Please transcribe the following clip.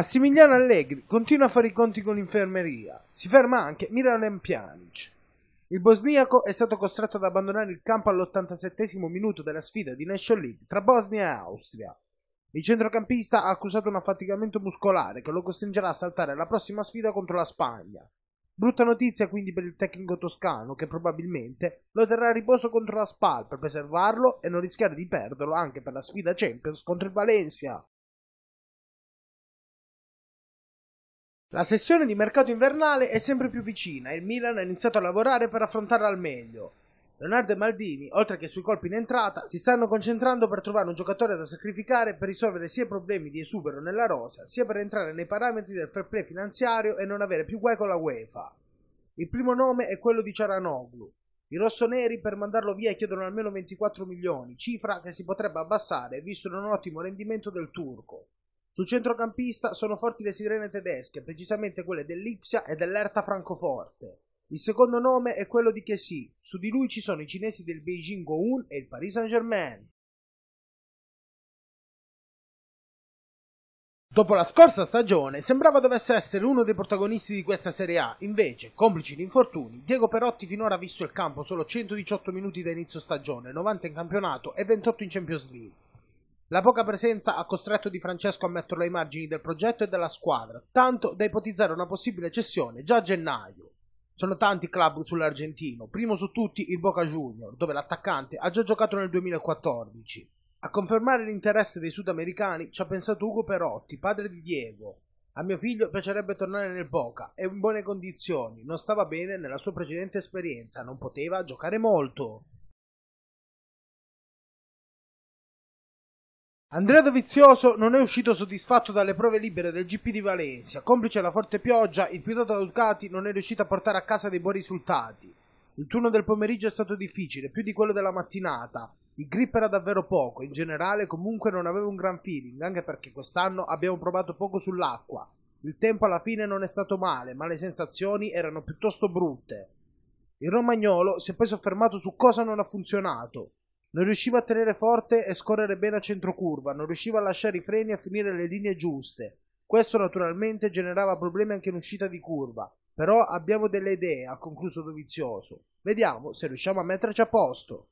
Massimiliano Allegri continua a fare i conti con l'infermeria. Si ferma anche Miralem Pjanic. Il bosniaco è stato costretto ad abbandonare il campo all'87 minuto della sfida di National League tra Bosnia e Austria. Il centrocampista ha accusato un affaticamento muscolare che lo costringerà a saltare la prossima sfida contro la Spagna. Brutta notizia quindi per il tecnico toscano che probabilmente lo terrà a riposo contro la Spal per preservarlo e non rischiare di perderlo anche per la sfida Champions contro il Valencia. La sessione di mercato invernale è sempre più vicina e il Milan ha iniziato a lavorare per affrontarla al meglio. Leonardo e Maldini, oltre che sui colpi in entrata, si stanno concentrando per trovare un giocatore da sacrificare per risolvere sia i problemi di esubero nella rosa, sia per entrare nei parametri del fair play finanziario e non avere più guai con la UEFA. Il primo nome è quello di Ciaranoglu. I rossoneri per mandarlo via chiedono almeno 24 milioni, cifra che si potrebbe abbassare visto un ottimo rendimento del turco. Sul centrocampista sono forti le sirene tedesche, precisamente quelle dell'Ipsia e dell'Erta Francoforte. Il secondo nome è quello di Kessi, su di lui ci sono i cinesi del Beijing Goun e il Paris Saint-Germain. Dopo la scorsa stagione sembrava dovesse essere uno dei protagonisti di questa Serie A, invece, complici di infortuni, Diego Perotti finora ha visto il campo solo 118 minuti da inizio stagione, 90 in campionato e 28 in Champions League. La poca presenza ha costretto Di Francesco a metterlo ai margini del progetto e della squadra, tanto da ipotizzare una possibile cessione già a gennaio. Sono tanti club sull'argentino, primo su tutti il Boca Junior, dove l'attaccante ha già giocato nel 2014. A confermare l'interesse dei sudamericani ci ha pensato Ugo Perotti, padre di Diego. A mio figlio piacerebbe tornare nel Boca, è in buone condizioni, non stava bene nella sua precedente esperienza, non poteva giocare molto. Andrea Dovizioso non è uscito soddisfatto dalle prove libere del GP di Valencia. Complice la forte pioggia, il pilota Ducati non è riuscito a portare a casa dei buoni risultati. Il turno del pomeriggio è stato difficile, più di quello della mattinata. Il grip era davvero poco, in generale comunque non avevo un gran feeling, anche perché quest'anno abbiamo provato poco sull'acqua. Il tempo alla fine non è stato male, ma le sensazioni erano piuttosto brutte. Il romagnolo si è poi soffermato su cosa non ha funzionato. Non riusciva a tenere forte e scorrere bene a centrocurva, non riusciva a lasciare i freni e a finire le linee giuste. Questo naturalmente generava problemi anche in uscita di curva, però abbiamo delle idee, ha concluso Dovizioso. Vediamo se riusciamo a metterci a posto.